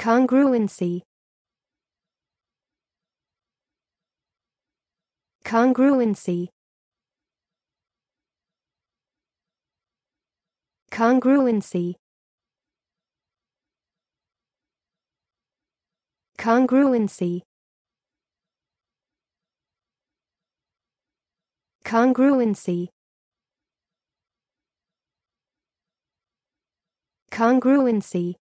Congruency Congruency Congruency Congruency Congruency Congruency